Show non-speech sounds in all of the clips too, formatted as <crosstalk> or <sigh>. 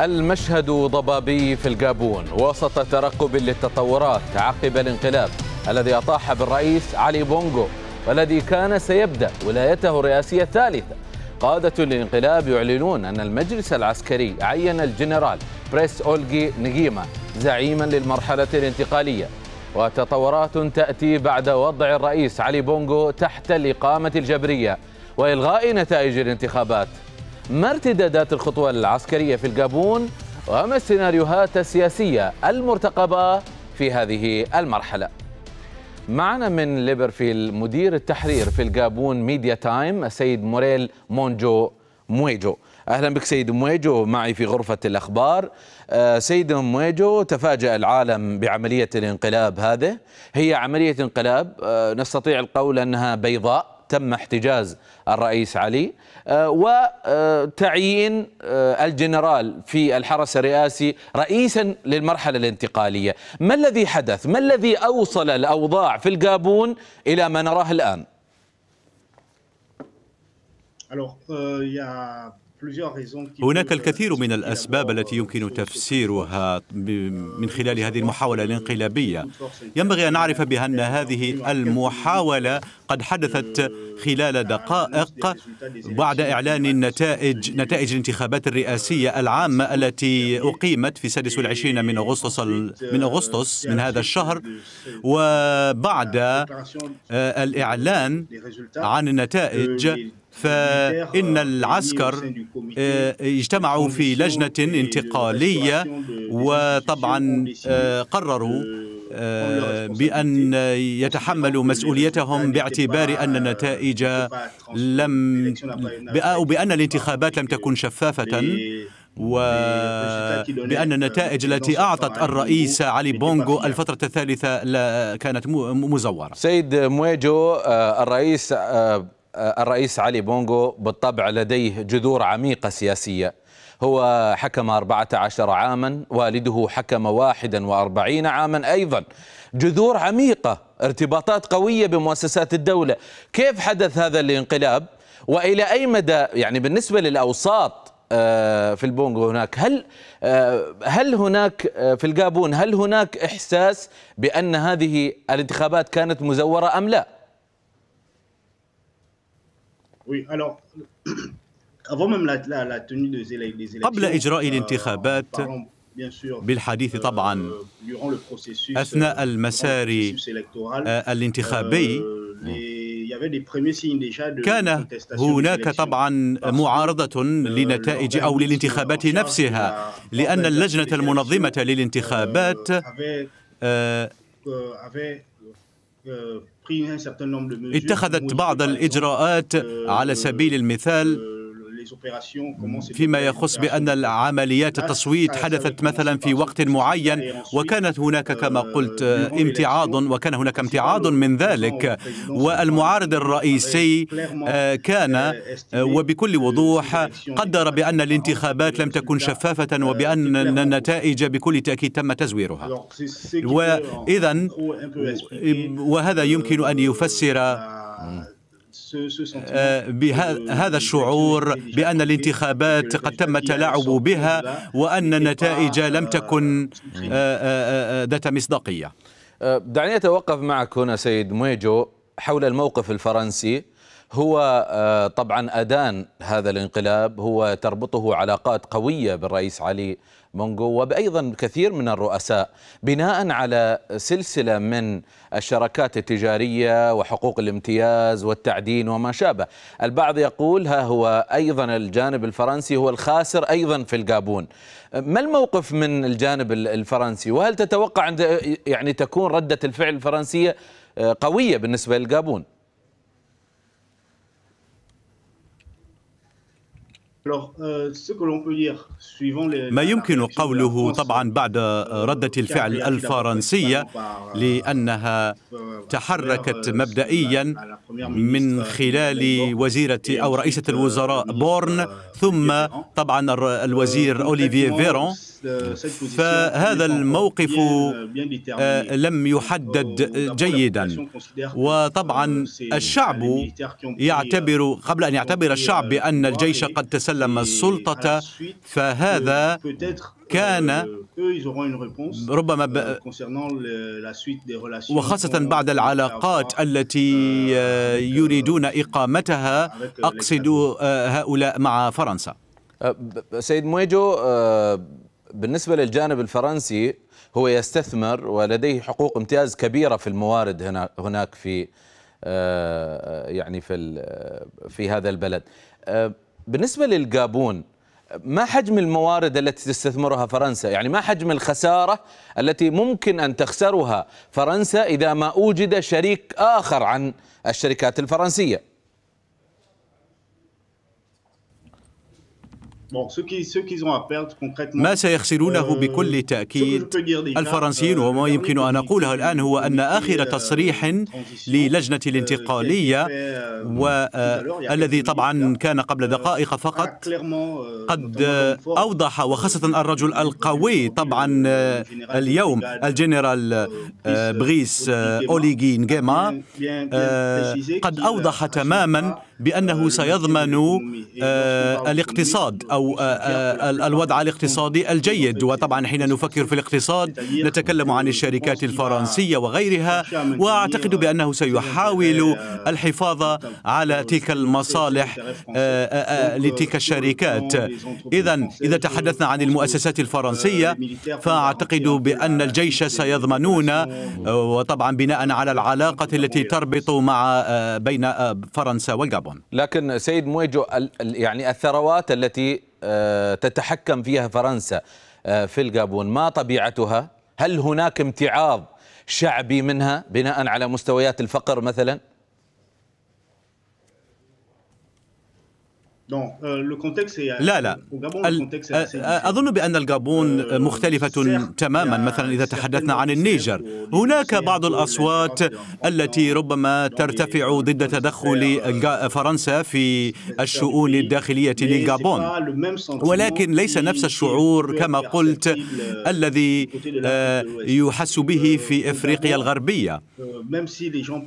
المشهد ضبابي في الجابون وسط ترقب للتطورات عقب الانقلاب الذي أطاح بالرئيس علي بونغو والذي كان سيبدأ ولايته الرئاسية الثالثة قادة الانقلاب يعلنون أن المجلس العسكري عين الجنرال بريس اولغي نجيما زعيما للمرحلة الانتقالية وتطورات تأتي بعد وضع الرئيس علي بونغو تحت الإقامة الجبرية وإلغاء نتائج الانتخابات ما ارتدادات الخطوة العسكرية في الجابون وما السيناريوهات السياسية المرتقبة في هذه المرحلة معنا من ليبرفيل مدير التحرير في الجابون ميديا تايم السيد موريل مونجو مويجو اهلا بك سيد مويجو معي في غرفه الاخبار آه، سيد مويجو تفاجا العالم بعمليه الانقلاب هذه هي عمليه انقلاب آه، نستطيع القول انها بيضاء تم احتجاز الرئيس علي آه، وتعيين آه، الجنرال في الحرس الرئاسي رئيسا للمرحلة الانتقالية ما الذي حدث؟ ما الذي أوصل الأوضاع في الجابون إلى ما نراه الآن؟ Alors, il y a هناك الكثير euh, من الأسباب التي يمكن تفسيرها من خلال هذه المحاولة الانقلابية ينبغي أن نعرف بأن هذه المحاولة قد حدثت خلال دقائق بعد إعلان النتائج نتائج الانتخابات الرئاسية العامة التي أقيمت في 26 من أغسطس من أغسطس من هذا الشهر وبعد آه، الإعلان عن النتائج فإن العسكر آه، اجتمعوا في لجنة انتقالية وطبعا آه، قرروا آه، بأن يتحملوا مسؤوليتهم باعتبار أن النتائج لم أو بأن الانتخابات لم تكن شفافة وبأن النتائج التي أعطت الرئيس علي بونغو الفترة الثالثة كانت مزورة سيد مويجو الرئيس آه، الرئيس علي بونغو بالطبع لديه جذور عميقة سياسية هو حكم 14 عاما والده حكم 41 عاما أيضا جذور عميقة ارتباطات قوية بمؤسسات الدولة كيف حدث هذا الانقلاب وإلى أي مدى يعني بالنسبة للأوساط آه، في البونغو هناك هل آه، هل هناك في الجابون هل هناك إحساس بأن هذه الانتخابات كانت مزورة أم لا؟ Oui, alors, <clears throat> قبل إجراء euh, الانتخابات بالحديث euh, طبعا أثناء euh, المسار الانتخابي كان هناك طبعا معارضة لنتائج أو للانتخابات نفسها لأن اللجنة المنظمة للانتخابات آه، اتخذت بعض الإجراءات على euh, سبيل المثال euh, فيما يخص بأن عمليات التصويت حدثت مثلا في وقت معين وكانت هناك euh, كما قلت امتعاض وكان هناك امتعاض من ذلك والمعارض الرئيسي آه، كان euh، آه، وبكل وضوح قدر بأن الانتخابات لم تكن شفافة euh, وبأن النتائج بكل تأكيد تم تزويرها وإذا وهذا يمكن أن يفسر آه، بهذا الشعور بأن الانتخابات قد تم التلاعب بها وأن النتائج لم تكن آه، آه، ذات مصداقية دعني أتوقف معك هنا سيد مويجو حول الموقف الفرنسي هو آه، طبعا أدان هذا الانقلاب هو تربطه علاقات قوية بالرئيس علي مونغو وأيضا كثير من الرؤساء بناء على سلسلة من الشراكات التجارية وحقوق الامتياز والتعدين وما شابه البعض يقول ها هو أيضا الجانب الفرنسي هو الخاسر أيضا في الجابون ما الموقف من الجانب الفرنسي وهل تتوقع يعني تكون ردة الفعل الفرنسية آه، قوية بالنسبة للجابون Euh, ما يمكن قوله طبعا بعد ردة الفعل الفرنسية لأنها تحركت مبدئيا من خلال وزيرة أو رئيسة euh, الوزراء بورن euh, ثم طبعا الوزير أوليفيه فيرون فهذا الموقف euh, euh, لم يحدد euh, جيدا وطبعا الشعب يعتبر قبل أن يعتبر الشعب بأن الجيش قد تسلم السلطة فهذا كان ربما ب... وخاصة بعد العلاقات التي يريدون إقامتها أقصد آه، هؤلاء مع فرنسا أه، سيد مويجو آه، بالنسبة للجانب الفرنسي هو يستثمر ولديه حقوق امتياز كبيرة في الموارد هنا هناك في آه، آه، يعني في آه، في هذا البلد بالنسبة للجابون ما حجم الموارد التي تستثمرها فرنسا يعني ما حجم الخسارة التي ممكن أن تخسرها فرنسا إذا ما أوجد شريك آخر عن الشركات الفرنسية ما سيخسرونه euh, بكل تأكيد euh, الفرنسيين وما يمكن أن أقوله الآن هو أن آخر تصريح للجنة euh, الانتقالية والذي طبعا كان قبل دقائق فقط قد أوضح وخاصة الرجل القوي طبعا آه، اليوم الجنرال بغيس أوليغي نجيما قد أوضح تماما بأنه سيضمن آه، الاقتصاد أو آه، آه، الوضع الاقتصادي الجيد وطبعا حين نفكر في الاقتصاد نتكلم عن الشركات الفرنسية وغيرها وأعتقد بأنه سيحاول الحفاظ على تلك المصالح لتلك الشركات إذا إذا تحدثنا عن المؤسسات الفرنسية فأعتقد بأن الجيش سيضمنون وطبعا بناء على العلاقة التي تربط مع بين فرنسا والجبل صعب لكن سيد مويجو يعني الثروات التي آه، تتحكم فيها فرنسا آه، في الجابون ما طبيعتها هل هناك امتعاض شعبي منها بناء على مستويات الفقر مثلا Euh, لا لا euh, أظن بأن الغابون euh, مختلفة تماما مثلا إذا تحدثنا عن النيجر هناك بعض الأصوات التي ربما ترتفع ضد تدخل فرنسا في الشؤون الداخلية للغابون ولكن ليس نفس الشعور كما قلت الذي آه، يحس به في إفريقيا الغربية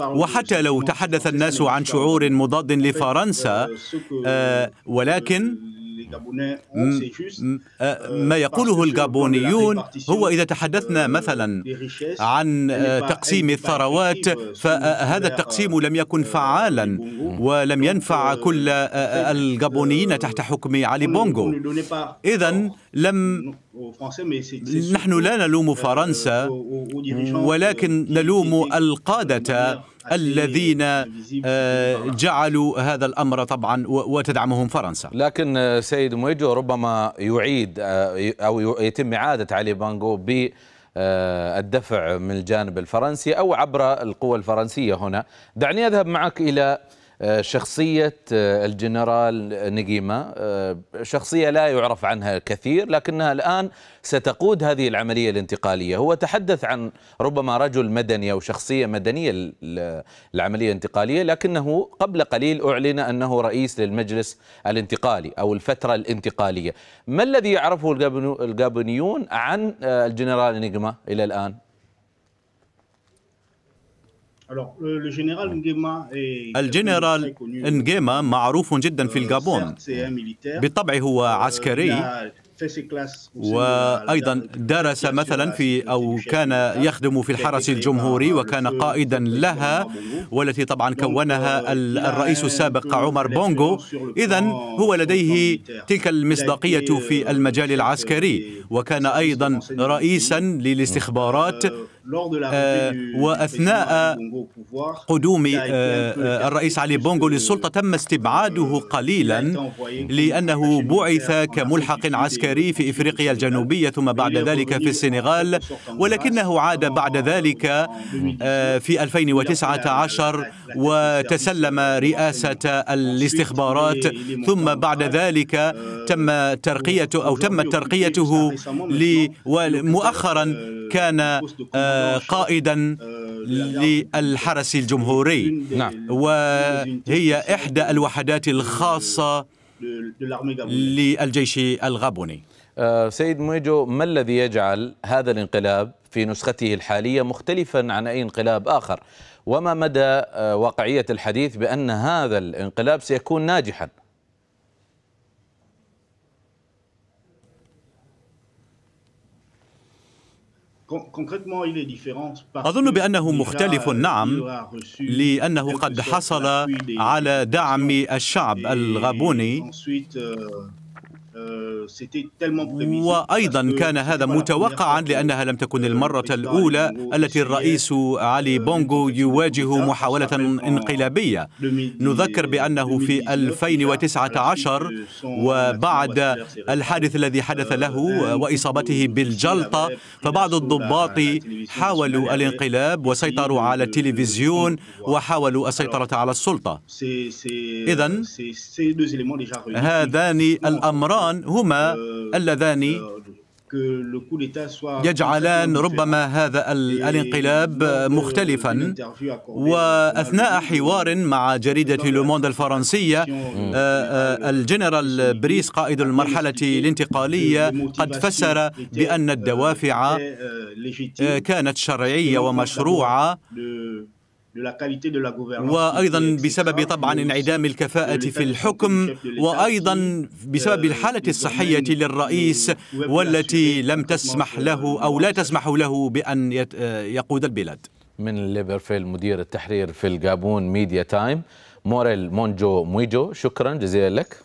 وحتى لو تحدث الناس عن شعور مضاد لفرنسا ولكن آه، ما يقوله الجابونيون هو إذا تحدثنا مثلا عن آه، تقسيم الثروات فهذا التقسيم euh, لم يكن euh, فعالا ولم ينفع euh, كل آه، الجابونيين تحت حكم علي بونغو إذا لم نحن لا نلوم فرنسا ولكن نلوم القادة الذين آه، جعلوا هذا الأمر طبعا وتدعمهم فرنسا لكن آه، سيد مويجو ربما يعيد آه، أو يتم إعادة علي بانجو ب الدفع من الجانب الفرنسي أو عبر القوى الفرنسية هنا دعني أذهب معك إلى آه، شخصية آه، الجنرال نجيما آه، شخصية لا يعرف عنها كثير لكنها الآن ستقود هذه العملية الانتقالية هو تحدث عن ربما رجل مدني أو شخصية مدنية العملية الانتقالية لكنه قبل قليل أعلن أنه رئيس للمجلس الانتقالي أو الفترة الانتقالية ما الذي يعرفه الجابونيون عن الجنرال نجيما إلى الآن؟ الجنرال نجيما معروف جدا في الجابون بالطبع هو عسكري وأيضا درس مثلا في أو كان يخدم في الحرس الجمهوري وكان قائدا لها والتي طبعا كونها الرئيس السابق عمر بونغو إذا هو لديه تلك المصداقية في المجال العسكري وكان أيضا رئيسا للاستخبارات وأثناء قدوم الرئيس علي بونغو للسلطة تم استبعاده قليلا لأنه بعث كملحق عسكري في إفريقيا الجنوبية ثم بعد ذلك في السنغال ولكنه عاد بعد ذلك في 2019 وتسلم رئاسة الاستخبارات ثم بعد ذلك تم ترقيته أو تمت ترقيته مؤخرا كان قائدا للحرس الجمهوري نعم. وهي إحدى الوحدات الخاصة للجيش الغابوني آه، سيد مويجو ما الذي يجعل هذا الانقلاب في نسخته الحالية مختلفا عن أي انقلاب آخر وما مدى آه، واقعية الحديث بأن هذا الانقلاب سيكون ناجحا أظن بأنه مختلف euh, نعم لأنه قد حصل على دعم الشعب الغابوني euh, euh, وايضا كان هذا متوقعا لانها لم تكن المره الاولى التي الرئيس علي euh, بونغو يواجه محاوله انقلابيه نذكر بانه في 2019 وبعد الحادث الذي حدث له euh, واصابته بالجلطه فبعض الضباط حاولوا الانقلاب وسيطروا على التلفزيون وحاولوا السيطره على السلطه اذا هذان الامران هما اللذان يجعلان ربما هذا الانقلاب مختلفا واثناء حوار مع جريده لوموند الفرنسيه آه، آه، الجنرال بريس قائد المرحله الانتقاليه قد فسر بان الدوافع آه، كانت شرعيه ومشروعه وايضا بسبب طبعا انعدام الكفاءه في الحكم وايضا بسبب الحاله الصحيه للرئيس والتي لم تسمح له او لا تسمح له بان يقود البلاد من ليبرفيل مدير التحرير في الجابون ميديا تايم موريل مونجو مويجو شكرا جزيلا لك